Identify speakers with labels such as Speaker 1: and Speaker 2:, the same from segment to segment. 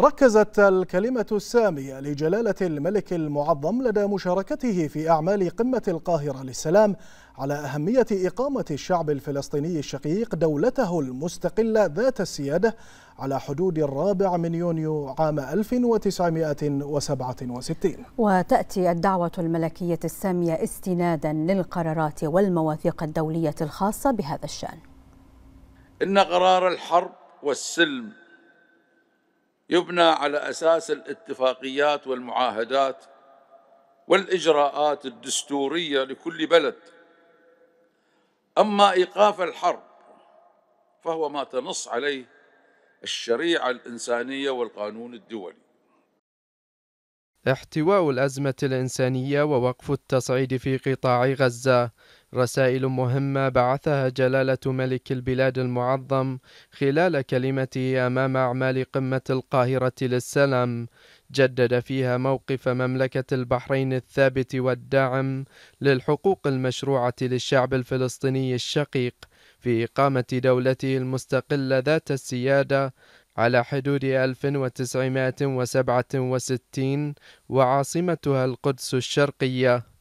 Speaker 1: ركزت الكلمة السامية لجلالة الملك المعظم لدى مشاركته في أعمال قمة القاهرة للسلام على أهمية إقامة الشعب الفلسطيني الشقيق دولته المستقلة ذات السيادة على حدود الرابع من يونيو عام 1967 وتأتي الدعوة الملكية السامية استنادا للقرارات والمواثيق الدولية الخاصة بهذا الشأن
Speaker 2: إن قرار الحرب والسلم يبنى على اساس الاتفاقيات والمعاهدات والاجراءات الدستوريه لكل بلد اما ايقاف الحرب فهو ما تنص عليه الشريعه الانسانيه والقانون الدولي
Speaker 3: احتواء الازمه الانسانيه ووقف التصعيد في قطاع غزه رسائل مهمة بعثها جلالة ملك البلاد المعظم خلال كلمته أمام أعمال قمة القاهرة للسلام جدد فيها موقف مملكة البحرين الثابت والداعم للحقوق المشروعة للشعب الفلسطيني الشقيق في إقامة دولته المستقلة ذات السيادة على حدود 1967 وعاصمتها القدس الشرقية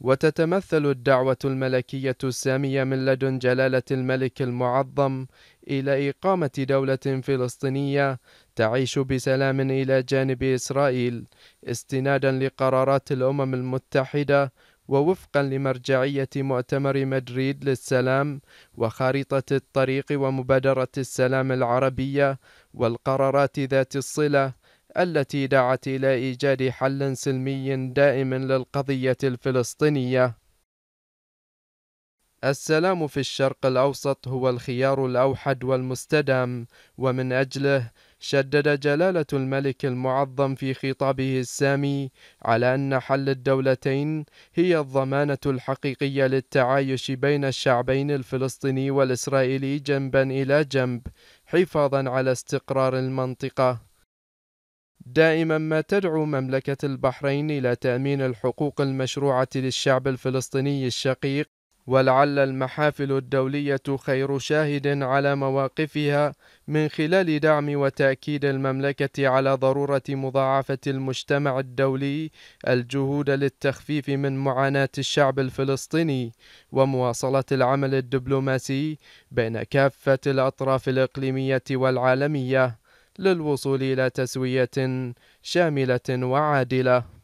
Speaker 3: وتتمثل الدعوة الملكية السامية من لدن جلالة الملك المعظم إلى إقامة دولة فلسطينية تعيش بسلام إلى جانب إسرائيل استنادا لقرارات الأمم المتحدة ووفقا لمرجعية مؤتمر مدريد للسلام وخارطة الطريق ومبادرة السلام العربية والقرارات ذات الصلة التي دعت إلى إيجاد حل سلمي دائم للقضية الفلسطينية. السلام في الشرق الأوسط هو الخيار الأوحد والمستدام، ومن أجله شدد جلالة الملك المعظم في خطابه السامي على أن حل الدولتين هي الضمانة الحقيقية للتعايش بين الشعبين الفلسطيني والإسرائيلي جنبا إلى جنب، حفاظا على استقرار المنطقة. دائما ما تدعو مملكة البحرين إلى تأمين الحقوق المشروعة للشعب الفلسطيني الشقيق ولعل المحافل الدولية خير شاهد على مواقفها من خلال دعم وتأكيد المملكة على ضرورة مضاعفة المجتمع الدولي الجهود للتخفيف من معاناة الشعب الفلسطيني ومواصلة العمل الدبلوماسي بين كافة الأطراف الإقليمية والعالمية للوصول إلى تسوية شاملة وعادلة